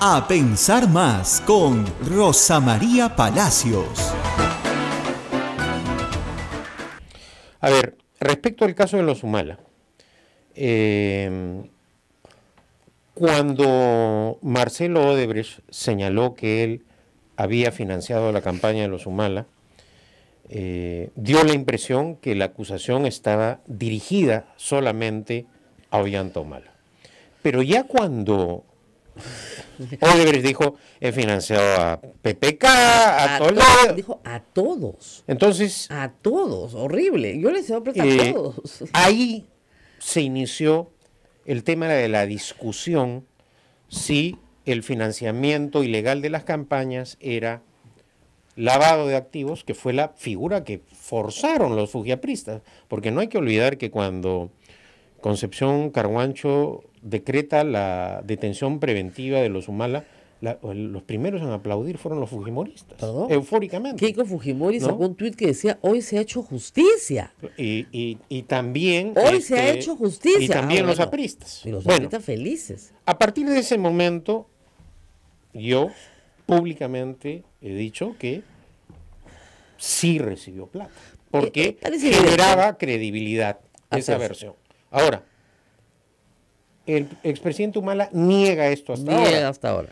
A Pensar Más con Rosa María Palacios. A ver, respecto al caso de los Humala, eh, cuando Marcelo Odebrecht señaló que él había financiado la campaña de los Humala, eh, dio la impresión que la acusación estaba dirigida solamente a Ollanta Humala. Pero ya cuando Oliver dijo, he financiado a PPK, a, todos. dijo a todos. Entonces. A todos, horrible. Yo les he dado a eh, todos. Ahí se inició el tema de la discusión si el financiamiento ilegal de las campañas era lavado de activos, que fue la figura que forzaron los fugiapristas, Porque no hay que olvidar que cuando Concepción Carguancho decreta la detención preventiva de los Humala. los primeros en aplaudir fueron los fujimoristas, eufóricamente. Kiko Fujimori sacó un tuit que decía, hoy se ha hecho justicia. Y, también... Hoy se ha este, hecho justicia. Y también ah, los apristas. Y los apristas felices. A partir de ese momento, yo públicamente he dicho que sí recibió plata, porque eh, eh, generaba credibilidad esa versión. Ahora, el expresidente Humala niega esto hasta ahora.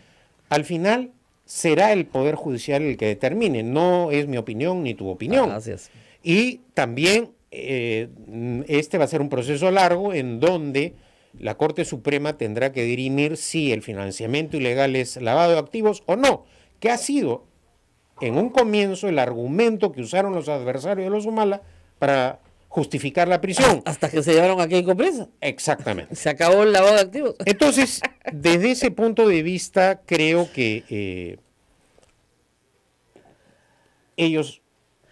Al final será el Poder Judicial el que determine, no es mi opinión ni tu opinión. Gracias. Ah, y también eh, este va a ser un proceso largo en donde la Corte Suprema tendrá que dirimir si el financiamiento ilegal es lavado de activos o no, que ha sido en un comienzo el argumento que usaron los adversarios de los Humala para justificar la prisión. Hasta que se llevaron a Keiko presa. Exactamente. Se acabó el lavado de activos. Entonces, desde ese punto de vista, creo que eh, ellos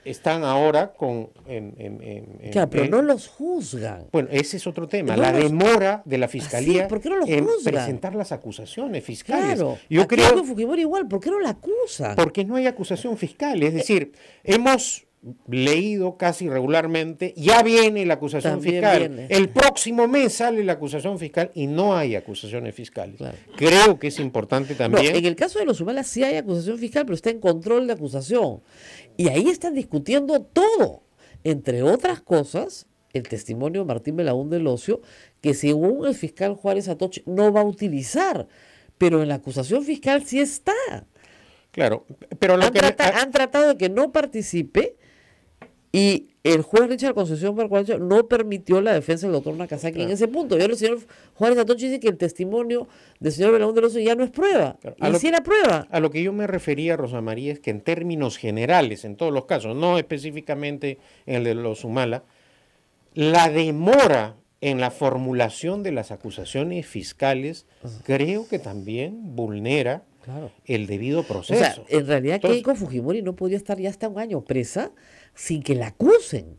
están ahora con... En, pero no los juzgan. Bueno, ese es otro tema. la demora de la fiscalía ah, en presentar las acusaciones fiscales. Claro, yo creo... Fujimori igual, ¿por qué no la acusa Porque no hay acusación fiscal. Es decir, hemos leído casi regularmente, ya viene la acusación fiscal. El próximo mes sale la acusación fiscal y no hay acusaciones fiscales. Creo que es importante también. en el caso de los Humala sí hay acusación fiscal, pero está en control de acusación. Y ahí están discutiendo todo, entre otras cosas, el testimonio de Martín Belaún del Ocio, que según el fiscal Juárez Atoche no va a utilizar, pero en la acusación fiscal sí está. Claro, pero lo han, han tratado de que no participe y el juez Richard Concepción Marcuancho no permitió la defensa del doctor Nakazaki en ese punto. yo el señor Juárez Antonio dice que el testimonio del señor de Loso ya no es prueba. Claro. prueba. A lo que yo me refería, Rosa María, es que en términos generales, en todos los casos, no específicamente en el de los Humala, la demora en la formulación de las acusaciones fiscales creo que también vulnera claro. el debido proceso. O sea, en realidad Keiko Fujimori no podía estar ya hasta un año presa sin que la acusen.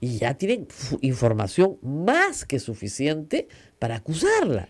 Y ya tienen información más que suficiente para acusarla.